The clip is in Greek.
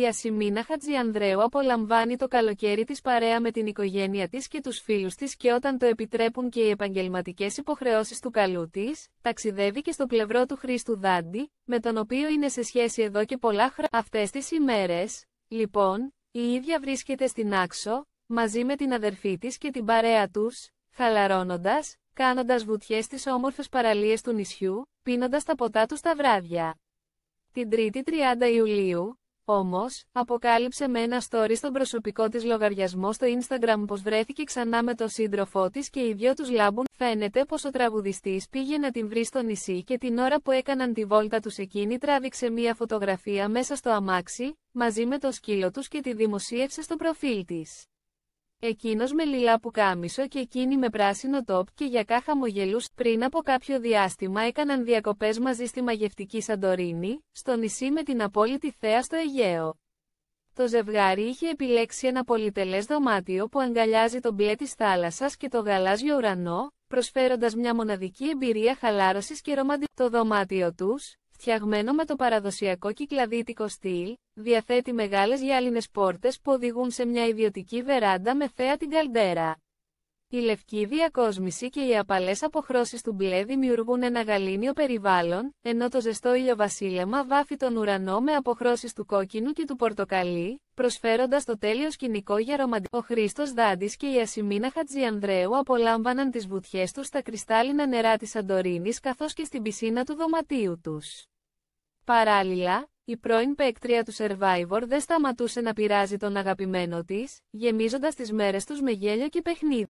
Η Ασημίνα Ανδρέου απολαμβάνει το καλοκαίρι της παρέα με την οικογένεια της και τους φίλους της και όταν το επιτρέπουν και οι επαγγελματικές υποχρεώσεις του καλού της, ταξιδεύει και στο πλευρό του Χρήστου Δάντη, με τον οποίο είναι σε σχέση εδώ και πολλά χρόνια. Αυτές τις ημέρες, λοιπόν, η ίδια βρίσκεται στην Άξο, μαζί με την αδερφή της και την παρέα τους, χαλαρώνοντας, κάνοντας βουτιές στις όμορφες παραλίες του νησιού, πίνοντας τα ποτά του στα βράδια. Την 3η 30 Ιουλίου, όμως, αποκάλυψε με ένα story στον προσωπικό της λογαριασμό στο Instagram πως βρέθηκε ξανά με τον σύντροφό της και οι δυο τους λάμπουν. Φαίνεται πως ο τραγουδιστής πήγε να την βρει στο νησί και την ώρα που έκαναν τη βόλτα τους εκείνη τράβηξε μία φωτογραφία μέσα στο αμάξι, μαζί με το σκύλο τους και τη δημοσίευσε στο προφίλ της. Εκείνος με λιλά που κάμισο και εκείνη με πράσινο τόπ και γιακά χαμογελούς, πριν από κάποιο διάστημα έκαναν διακοπές μαζί στη μαγευτική Σαντορίνη, στο νησί με την απόλυτη θέα στο Αιγαίο. Το ζευγάρι είχε επιλέξει ένα πολυτελές δωμάτιο που αγκαλιάζει τον μπλε της θάλασσας και το γαλάζιο ουρανό, προσφέροντας μια μοναδική εμπειρία χαλάρωσης και ρομαντικού. Το δωμάτιο τους, φτιαγμένο με το παραδοσιακό κυκλαδίτικο στυλ, διαθέτει μεγάλες γυάλινες πόρτες που οδηγούν σε μια ιδιωτική βεράντα με θέα την καλντέρα. Η λευκή διακόσμηση και οι απαλές αποχρώσεις του μπλε δημιουργούν ένα γαλήνιο περιβάλλον, ενώ το ζεστό βασίλεμα βάφει τον ουρανό με αποχρώσεις του κόκκινου και του πορτοκαλί, προσφέροντας το τέλειο σκηνικό για ρομαντικό. Ο Χρήστος Δάντης και η Ασημίνα Χατζιανδρέου απολάμβαναν τις βουτιές τους στα κρυστάλλινα νερά της Αντορίνης καθώς και στην πισίνα του δωματίου τους. Παράλληλα, η πρώην παίκτρια του Survivor δεν σταματούσε να πειράζει τον αγαπημένο της, γεμίζοντας τις μέρες τους με γέλιο και παιχνίδι.